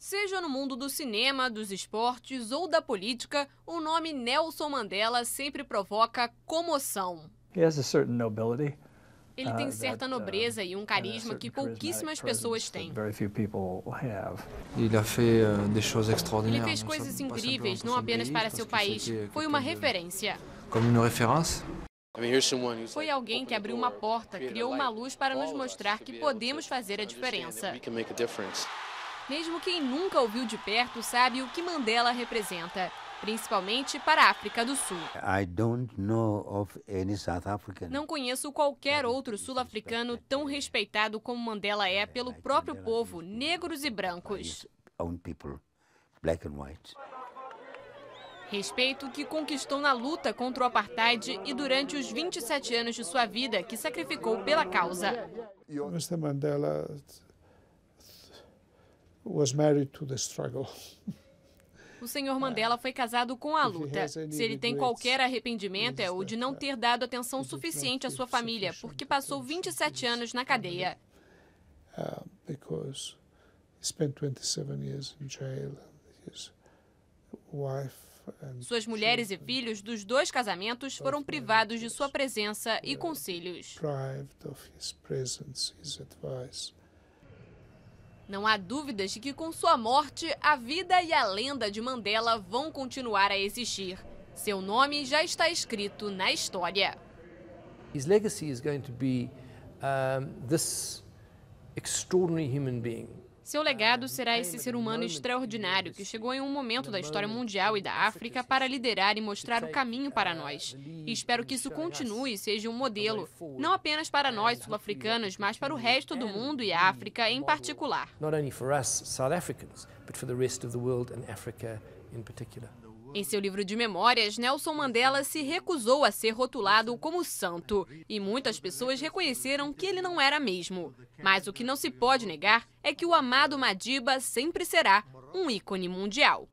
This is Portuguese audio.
Seja no mundo do cinema, dos esportes ou da política, o nome Nelson Mandela sempre provoca comoção. Ele tem uh, certa uh, nobreza e um carisma que pouquíssimas pessoas têm. Uh, Ele fez coisas incríveis, não apenas para seu país. Foi uma referência. Como uma referência? Foi alguém que abriu uma porta, criou uma luz para nos mostrar que podemos fazer a diferença. Mesmo quem nunca ouviu de perto sabe o que Mandela representa, principalmente para a África do Sul. Não conheço qualquer outro sul-africano tão respeitado como Mandela é pelo próprio povo, negros e brancos. Respeito que conquistou na luta contra o apartheid e durante os 27 anos de sua vida que sacrificou pela causa. Mr. Mandela was married to the struggle. O senhor Mandela foi casado com a luta. Se ele tem qualquer arrependimento, é o de não uh, ter dado atenção suficiente à sua família, porque passou 27 anos na cadeia. suas mulheres e filhos dos dois casamentos foram privados de sua presença e conselhos. Não há dúvidas de que, com sua morte, a vida e a lenda de Mandela vão continuar a existir. Seu nome já está escrito na história. His legacy is going to be um, this extraordinary human being. Seu legado ah, será é, esse ser é humano extraordinário que chegou em um momento é da história mundial e da África para liderar e mostrar o caminho para nós. E espero que isso continue e seja um modelo, não apenas para nós sul-africanos, mas para o resto do mundo e a hum, África em particular. Not only for us South Africans, but for the rest of the world and Africa in particular. Em seu livro de memórias, Nelson Mandela se recusou a ser rotulado como santo e muitas pessoas reconheceram que ele não era mesmo. Mas o que não se pode negar é que o amado Madiba sempre será um ícone mundial.